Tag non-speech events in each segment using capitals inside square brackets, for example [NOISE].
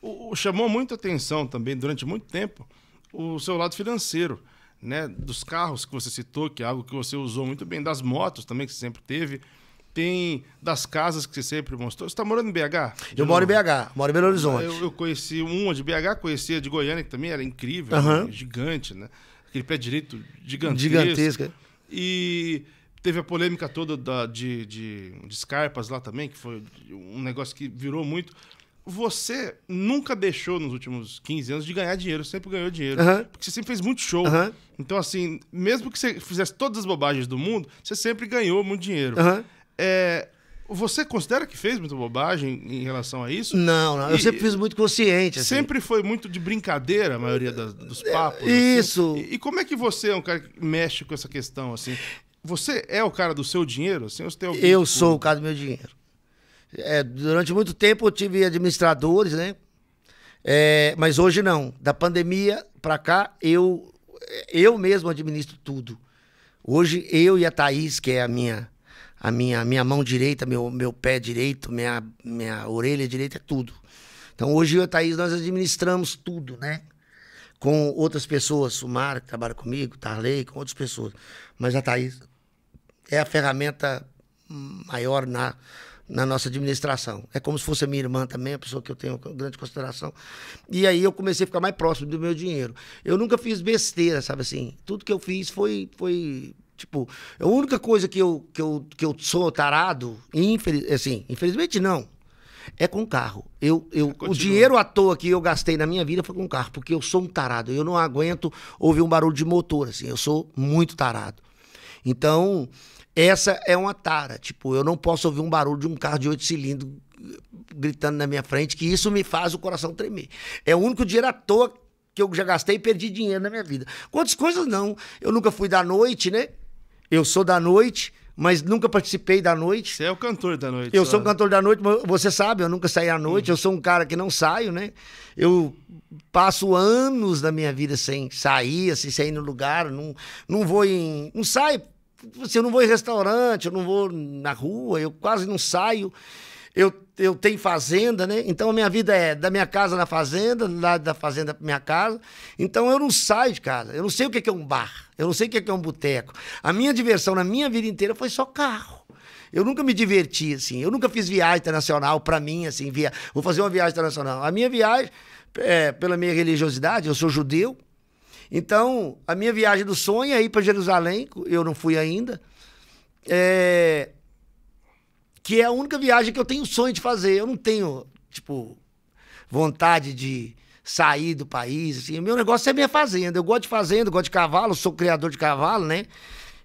O, o, chamou muita atenção também durante muito tempo o seu lado financeiro, né? Dos carros que você citou, que é algo que você usou muito bem, das motos também que você sempre teve. Tem das casas que você sempre mostrou. Você está morando em BH? Eu moro em BH, moro em Belo ah, Horizonte. Eu, eu conheci uma de BH, conhecia de Goiânia, que também era incrível, uhum. né? gigante, né? Aquele pé direito gigantesco. Gigantesca. É. E teve a polêmica toda da, de, de, de Scarpas lá também, que foi um negócio que virou muito você nunca deixou nos últimos 15 anos de ganhar dinheiro, sempre ganhou dinheiro. Uhum. Porque você sempre fez muito show. Uhum. Então, assim, mesmo que você fizesse todas as bobagens do mundo, você sempre ganhou muito dinheiro. Uhum. É, você considera que fez muita bobagem em relação a isso? Não, não. eu sempre fiz muito consciente. Assim. Sempre foi muito de brincadeira a maioria das, dos é, papos. Assim? Isso. Assim. E, e como é que você é um cara que mexe com essa questão, assim? Você é o cara do seu dinheiro? Assim, ou você tem algum, eu tipo... sou o cara do meu dinheiro. É, durante muito tempo eu tive administradores, né? É, mas hoje não. Da pandemia para cá, eu, eu mesmo administro tudo. Hoje eu e a Thaís, que é a minha a minha, minha mão direita, meu, meu pé direito, minha, minha orelha direita, é tudo. Então hoje eu e a Thaís, nós administramos tudo, né? Com outras pessoas, o Mar, que trabalha comigo, Tarley, com outras pessoas. Mas a Thaís é a ferramenta maior na, na nossa administração. É como se fosse a minha irmã também, a pessoa que eu tenho grande consideração. E aí eu comecei a ficar mais próximo do meu dinheiro. Eu nunca fiz besteira, sabe assim? Tudo que eu fiz foi foi tipo, a única coisa que eu que eu, que eu sou tarado, infeliz, assim, infelizmente não. É com carro. Eu, eu, o dinheiro à toa que eu gastei na minha vida foi com carro, porque eu sou um tarado. Eu não aguento ouvir um barulho de motor, assim. Eu sou muito tarado. Então, essa é uma tara. Tipo, eu não posso ouvir um barulho de um carro de oito cilindros gritando na minha frente, que isso me faz o coração tremer. É o único dinheiro à toa que eu já gastei e perdi dinheiro na minha vida. Quantas coisas não. Eu nunca fui da noite, né? Eu sou da noite, mas nunca participei da noite. Você é o cantor da noite. Eu sou o cantor da noite, mas você sabe, eu nunca saí à noite. Uhum. Eu sou um cara que não saio, né? Eu passo anos da minha vida sem sair, assim, sem ir no lugar. Não, não vou em. Não saio Assim, eu não vou em restaurante, eu não vou na rua, eu quase não saio. Eu, eu tenho fazenda, né? Então a minha vida é da minha casa na fazenda, lá da fazenda pra minha casa. Então eu não saio de casa. Eu não sei o que é, é um bar, eu não sei o é que é um boteco. A minha diversão na minha vida inteira foi só carro. Eu nunca me diverti, assim. Eu nunca fiz viagem internacional para mim, assim. Via... Vou fazer uma viagem internacional. A minha viagem, é, pela minha religiosidade, eu sou judeu, então, a minha viagem do sonho é ir para Jerusalém, eu não fui ainda, é... que é a única viagem que eu tenho sonho de fazer. Eu não tenho, tipo, vontade de sair do país. Assim. Meu negócio é minha fazenda. Eu gosto de fazenda, gosto de cavalo, sou criador de cavalo, né?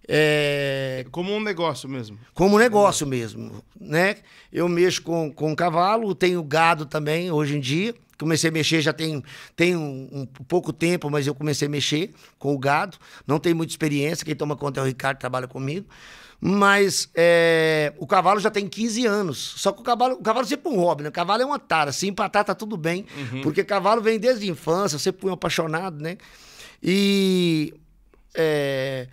É... Como um negócio mesmo. Como um negócio mesmo, né? Eu mexo com, com cavalo, tenho gado também hoje em dia. Comecei a mexer, já tem, tem um, um pouco tempo, mas eu comecei a mexer com o gado. Não tenho muita experiência, quem toma conta é o Ricardo, trabalha comigo. Mas é, o cavalo já tem 15 anos. Só que o cavalo, o cavalo sempre é um hobby, né? O cavalo é uma tara. Se empatar, tá tudo bem. Uhum. Porque cavalo vem desde a infância, você sempre fui um apaixonado, né? E. É,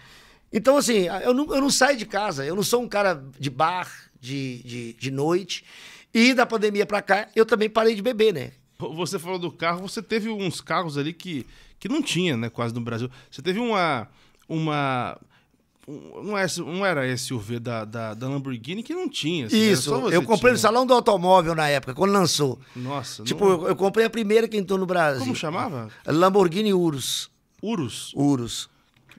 então, assim, eu não, eu não saio de casa, eu não sou um cara de bar, de, de, de noite. E da pandemia pra cá, eu também parei de beber, né? Você falou do carro, você teve uns carros ali que, que não tinha, né, quase no Brasil. Você teve uma. uma um, um era SUV da, da, da, Lamborghini que não tinha. Assim, Isso, eu comprei tinha. no Salão do Automóvel na época, quando lançou. Nossa. Tipo, não... eu, eu comprei a primeira que entrou no Brasil. Como chamava? Lamborghini Urus. Urus? Urus.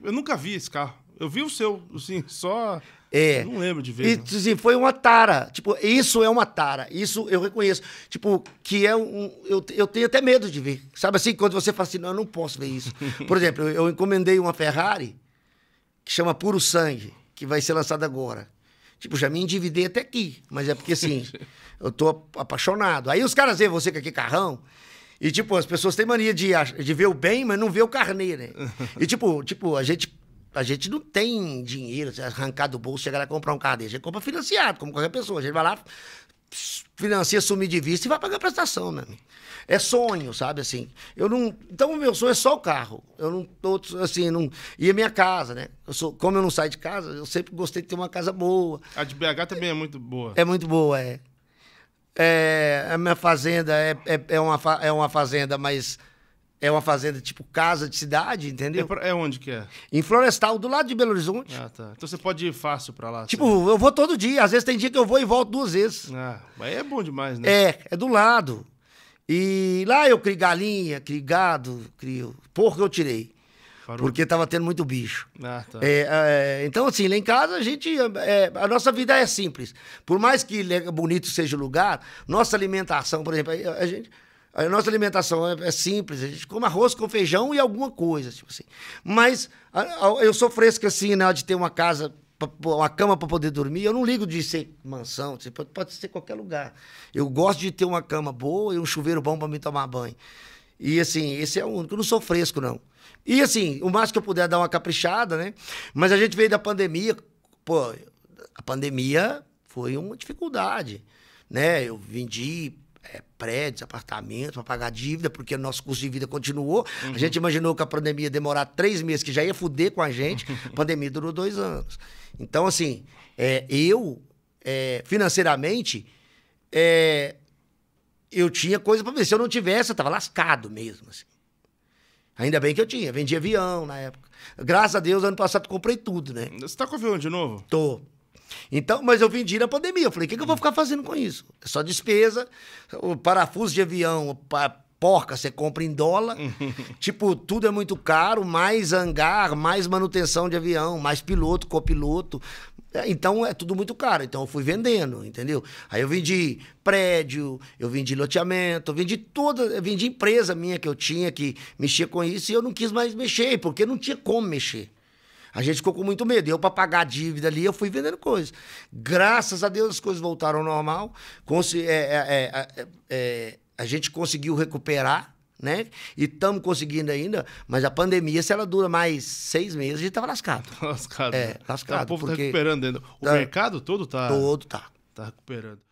Eu nunca vi esse carro. Eu vi o seu, assim, só. É. Não lembro de ver. E, né? assim, foi uma tara. Tipo, isso é uma tara. Isso eu reconheço. Tipo, que é um. Eu, eu tenho até medo de ver. Sabe assim, quando você fala assim, não, eu não posso ver isso. [LAUGHS] Por exemplo, eu, eu encomendei uma Ferrari que chama Puro Sangue, que vai ser lançada agora. Tipo, já me endividei até aqui. Mas é porque, assim, [LAUGHS] eu tô apaixonado. Aí os caras veem você com aquele carrão. E, tipo, as pessoas têm mania de, de ver o bem, mas não ver o carnê, né? [LAUGHS] E, tipo, tipo a gente a gente não tem dinheiro, arrancar do bolso, chegar lá e comprar um carro desse. A gente compra financiado, como qualquer pessoa. A gente vai lá, financia, sumir de vista e vai pagar a prestação, né? É sonho, sabe assim. Eu não, então o meu sonho é só o carro. Eu não tô assim, não e a minha casa, né? Eu sou, como eu não saio de casa, eu sempre gostei de ter uma casa boa. A de BH também é, é muito boa. É muito boa, é. é a minha fazenda é, é, é uma, é uma fazenda mais é uma fazenda tipo casa de cidade, entendeu? É, pra, é onde que é? Em Florestal, do lado de Belo Horizonte. Ah, tá. Então você pode ir fácil pra lá. Tipo, assim. eu vou todo dia. Às vezes tem dia que eu vou e volto duas vezes. Ah, mas é bom demais, né? É, é do lado. E lá eu crio galinha, crio gado, crio. Porco eu tirei. Parou. Porque tava tendo muito bicho. Ah, tá. É, é, então, assim, lá em casa a gente. É, a nossa vida é simples. Por mais que bonito seja o lugar, nossa alimentação, por exemplo, a gente. A nossa alimentação é, é, simples, a gente come arroz com feijão e alguma coisa, tipo assim. Mas a, a, eu sou fresco assim, né, de ter uma casa, uma cama para poder dormir. Eu não ligo de ser mansão, pode, pode ser qualquer lugar. Eu gosto de ter uma cama boa e um chuveiro bom para me tomar banho. E assim, esse é o único. Eu não sou fresco, não. E assim, o máximo que eu puder é dar uma caprichada, né? Mas a gente veio da pandemia, pô, a pandemia foi uma dificuldade, né? Eu vendi é, prédios, apartamentos, para pagar dívida, porque o nosso custo de vida continuou. Uhum. A gente imaginou que a pandemia ia demorar três meses, que já ia fuder com a gente. a [LAUGHS] pandemia durou dois anos. Então, assim, é, eu, é, financeiramente, é, eu tinha coisa para ver. Se eu não tivesse, eu estava lascado mesmo. Assim. Ainda bem que eu tinha. Vendi avião na época. Graças a Deus, ano passado comprei tudo, né? Você está com avião de novo? Tô. Então, mas eu vendi na pandemia. Eu falei, o que, que eu vou ficar fazendo com isso? É só despesa, o parafuso de avião, porca, você compra em dólar. [LAUGHS] tipo, tudo é muito caro, mais hangar, mais manutenção de avião, mais piloto, copiloto. É, então é tudo muito caro. Então eu fui vendendo, entendeu? Aí eu vendi prédio, eu vendi loteamento, eu vendi toda, eu vendi empresa minha que eu tinha que mexia com isso e eu não quis mais mexer, porque não tinha como mexer. A gente ficou com muito medo. Eu, para pagar a dívida ali, eu fui vendendo coisas. Graças a Deus as coisas voltaram ao normal. É é, é, é, é, a gente conseguiu recuperar, né? E estamos conseguindo ainda, mas a pandemia, se ela dura mais seis meses, a gente estava tá lascado. [LAUGHS] Lascado. É, né? tá, lascado. Tá, o povo está recuperando ainda. O tá, mercado todo está. Todo está. Está recuperando.